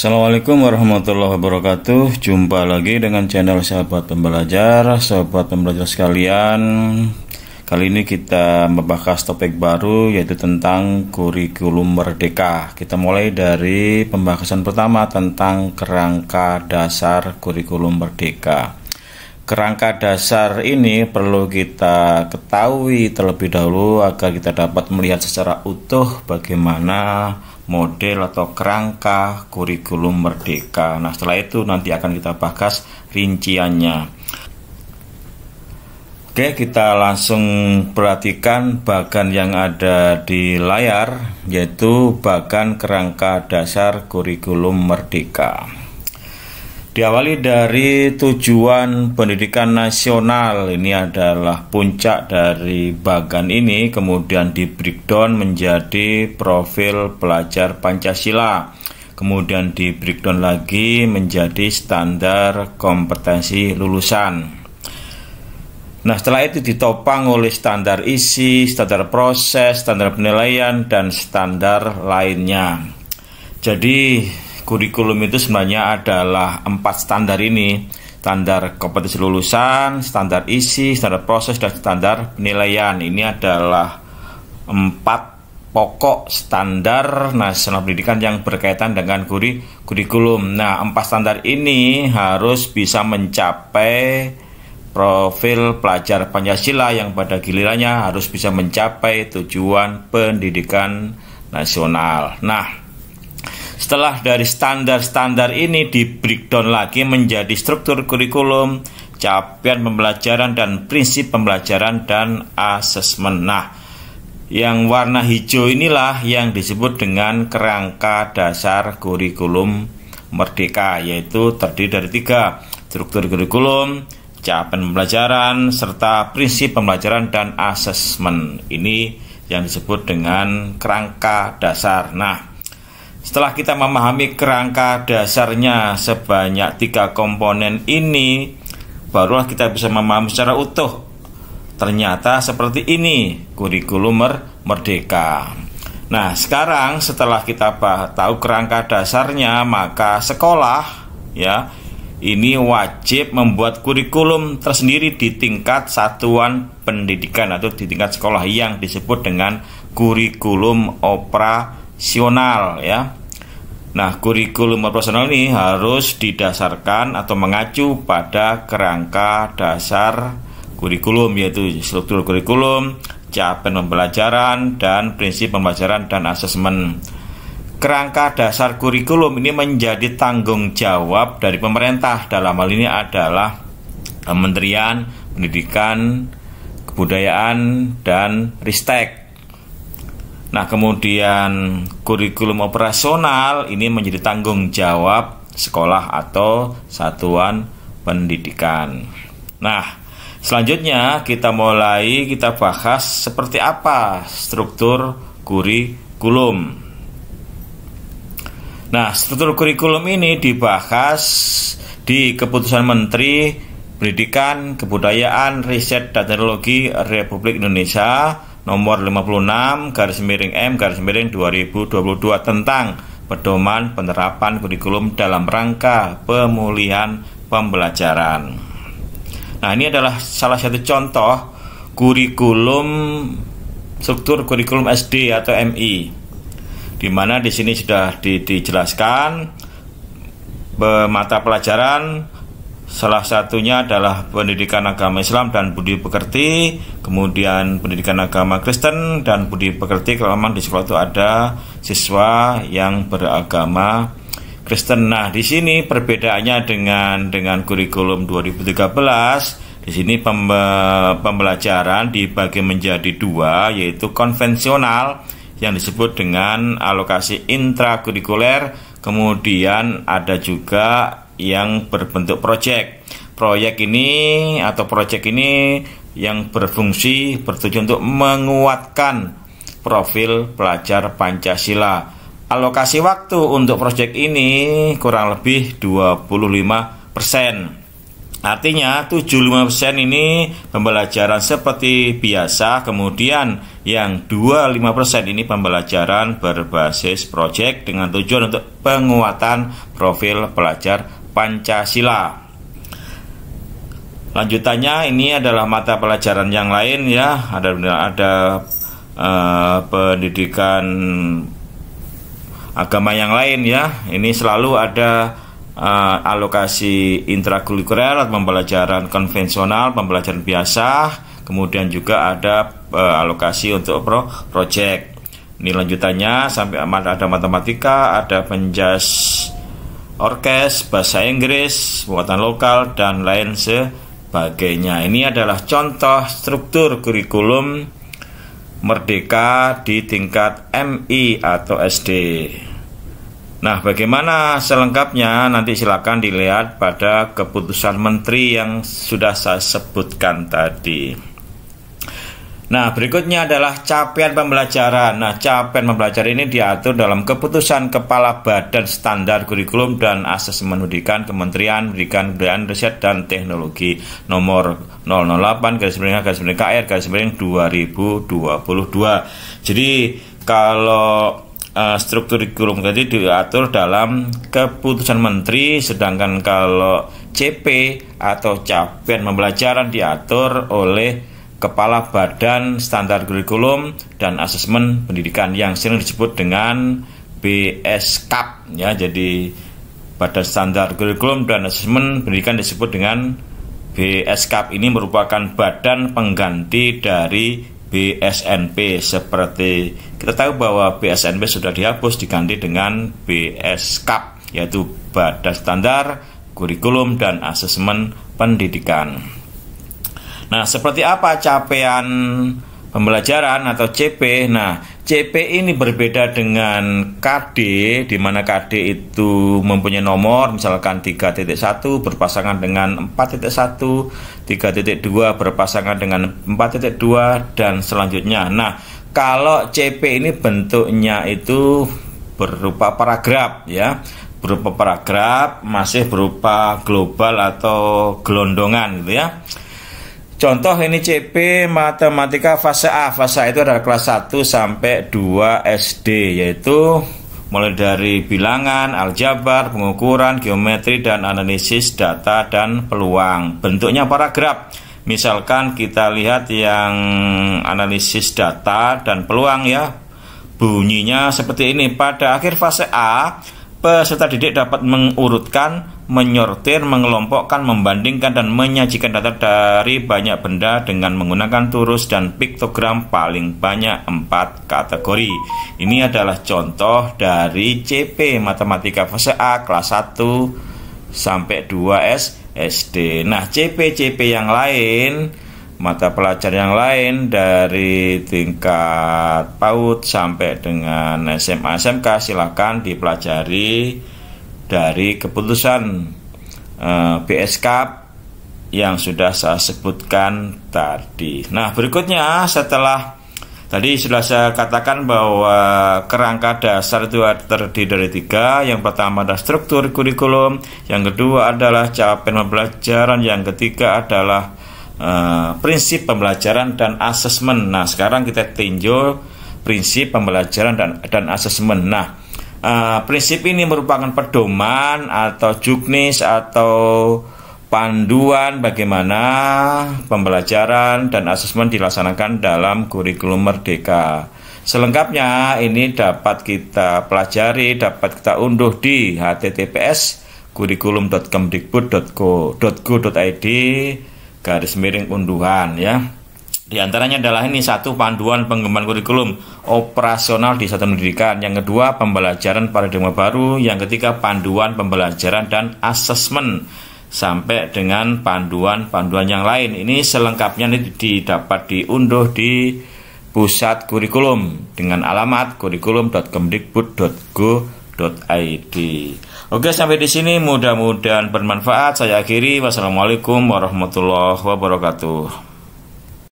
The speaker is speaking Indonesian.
Assalamualaikum warahmatullahi wabarakatuh Jumpa lagi dengan channel sahabat pembelajar Sahabat pembelajar sekalian Kali ini kita membahas topik baru yaitu tentang kurikulum merdeka Kita mulai dari pembahasan pertama tentang kerangka dasar kurikulum merdeka Kerangka dasar ini perlu kita ketahui terlebih dahulu agar kita dapat melihat secara utuh bagaimana model atau kerangka kurikulum merdeka. Nah, setelah itu nanti akan kita bahas rinciannya. Oke, kita langsung perhatikan bagan yang ada di layar yaitu bagan kerangka dasar kurikulum merdeka. Diawali dari tujuan pendidikan nasional ini adalah puncak dari bagan ini kemudian di breakdown menjadi profil pelajar Pancasila kemudian di breakdown lagi menjadi standar kompetensi lulusan. Nah setelah itu ditopang oleh standar isi, standar proses, standar penilaian, dan standar lainnya. Jadi kurikulum itu sebenarnya adalah empat standar ini standar kompetensi lulusan, standar isi, standar proses, dan standar penilaian. Ini adalah empat pokok standar nasional pendidikan yang berkaitan dengan kuri, kurikulum. Nah, empat standar ini harus bisa mencapai profil pelajar Pancasila yang pada gilirannya harus bisa mencapai tujuan pendidikan nasional. Nah, setelah dari standar-standar ini di breakdown lagi menjadi struktur kurikulum, capaian pembelajaran dan prinsip pembelajaran dan asesmen. Nah, yang warna hijau inilah yang disebut dengan kerangka dasar kurikulum merdeka yaitu terdiri dari tiga struktur kurikulum, capaian pembelajaran serta prinsip pembelajaran dan asesmen. Ini yang disebut dengan kerangka dasar. Nah, setelah kita memahami kerangka dasarnya sebanyak tiga komponen ini, barulah kita bisa memahami secara utuh. Ternyata seperti ini kurikulum merdeka. Nah, sekarang setelah kita tahu kerangka dasarnya, maka sekolah ya ini wajib membuat kurikulum tersendiri di tingkat satuan pendidikan atau di tingkat sekolah yang disebut dengan kurikulum operasional ya. Nah, kurikulum operasional ini harus didasarkan atau mengacu pada kerangka dasar kurikulum yaitu struktur kurikulum, capaian pembelajaran dan prinsip pembelajaran dan asesmen. Kerangka dasar kurikulum ini menjadi tanggung jawab dari pemerintah dalam hal ini adalah Kementerian eh, Pendidikan, Kebudayaan dan Ristek. Nah, kemudian kurikulum operasional ini menjadi tanggung jawab sekolah atau satuan pendidikan. Nah, selanjutnya kita mulai kita bahas seperti apa struktur kurikulum. Nah, struktur kurikulum ini dibahas di keputusan Menteri Pendidikan, Kebudayaan, Riset dan Teknologi Republik Indonesia nomor 56 garis miring M garis miring 2022 tentang pedoman penerapan kurikulum dalam rangka pemulihan pembelajaran. Nah, ini adalah salah satu contoh kurikulum struktur kurikulum SD atau MI. Di mana di sini sudah di, dijelaskan mata pelajaran Salah satunya adalah pendidikan agama Islam dan budi pekerti, kemudian pendidikan agama Kristen dan budi pekerti. Kalau memang di sekolah itu ada siswa yang beragama Kristen. Nah, di sini perbedaannya dengan dengan kurikulum 2013 di sini pembelajaran dibagi menjadi dua yaitu konvensional yang disebut dengan alokasi intrakurikuler kemudian ada juga yang berbentuk proyek. Proyek ini atau proyek ini yang berfungsi bertujuan untuk menguatkan profil pelajar Pancasila. Alokasi waktu untuk proyek ini kurang lebih 25 persen. Artinya 75% ini pembelajaran seperti biasa Kemudian yang 25% ini pembelajaran berbasis proyek Dengan tujuan untuk penguatan profil pelajar Pancasila. Lanjutannya ini adalah mata pelajaran yang lain ya, ada ada eh, pendidikan agama yang lain ya. Ini selalu ada eh, alokasi intrakurikuler pembelajaran konvensional, pembelajaran biasa, kemudian juga ada eh, alokasi untuk pro project. Ini lanjutannya sampai ada matematika, ada penjas orkes, bahasa Inggris, buatan lokal, dan lain sebagainya. Ini adalah contoh struktur kurikulum merdeka di tingkat MI atau SD. Nah, bagaimana selengkapnya nanti silakan dilihat pada keputusan menteri yang sudah saya sebutkan tadi. Nah, berikutnya adalah capaian pembelajaran. Nah, capaian pembelajaran ini diatur dalam keputusan Kepala Badan Standar Kurikulum dan Asesmen Pendidikan Kementerian Pendidikan Kebudayaan Riset dan Teknologi nomor 008 garis miring garis miring KR garis miring 2022. Jadi, kalau uh, struktur kurikulum tadi diatur dalam keputusan menteri sedangkan kalau CP atau capaian pembelajaran diatur oleh Kepala Badan Standar Kurikulum dan Asesmen Pendidikan yang sering disebut dengan BSKAP ya jadi Badan Standar Kurikulum dan Asesmen Pendidikan disebut dengan BSKAP ini merupakan badan pengganti dari BSNP seperti kita tahu bahwa BSNP sudah dihapus diganti dengan BSKAP yaitu Badan Standar Kurikulum dan Asesmen Pendidikan. Nah, seperti apa capaian pembelajaran atau CP? Nah, CP ini berbeda dengan KD di mana KD itu mempunyai nomor misalkan 3.1 berpasangan dengan 4.1, 3.2 berpasangan dengan 4.2 dan selanjutnya. Nah, kalau CP ini bentuknya itu berupa paragraf ya berupa paragraf masih berupa global atau gelondongan gitu ya Contoh ini CP Matematika fase A. Fase A itu adalah kelas 1 sampai 2 SD yaitu mulai dari bilangan, aljabar, pengukuran, geometri dan analisis data dan peluang. Bentuknya paragraf. Misalkan kita lihat yang analisis data dan peluang ya. Bunyinya seperti ini. Pada akhir fase A, peserta didik dapat mengurutkan menyortir, mengelompokkan, membandingkan dan menyajikan data dari banyak benda dengan menggunakan turus dan piktogram paling banyak empat kategori. Ini adalah contoh dari CP Matematika Fase A kelas 1 sampai 2S SD. Nah, CP-CP yang lain mata pelajar yang lain dari tingkat PAUD sampai dengan SMA SMK silakan dipelajari dari keputusan eh, BSK yang sudah saya sebutkan tadi. Nah, berikutnya setelah tadi sudah saya katakan bahwa kerangka dasar itu terdiri dari tiga. Yang pertama adalah struktur kurikulum, yang kedua adalah capaian pembelajaran, yang ketiga adalah Uh, prinsip pembelajaran dan asesmen. Nah, sekarang kita tinjau prinsip pembelajaran dan dan asesmen. Nah, Uh, prinsip ini merupakan pedoman atau juknis atau panduan bagaimana pembelajaran dan asesmen dilaksanakan dalam kurikulum merdeka. Selengkapnya ini dapat kita pelajari, dapat kita unduh di https kurikulum.kemdikbud.go.go.id garis miring unduhan ya. Di antaranya adalah ini satu panduan pengembangan kurikulum operasional di satuan pendidikan, yang kedua pembelajaran paradigma baru, yang ketiga panduan pembelajaran dan asesmen sampai dengan panduan-panduan yang lain. Ini selengkapnya ini didapat diunduh di pusat kurikulum dengan alamat kurikulum.kemdikbud.go.id. Oke, sampai di sini mudah-mudahan bermanfaat. Saya akhiri. Wassalamualaikum warahmatullahi wabarakatuh.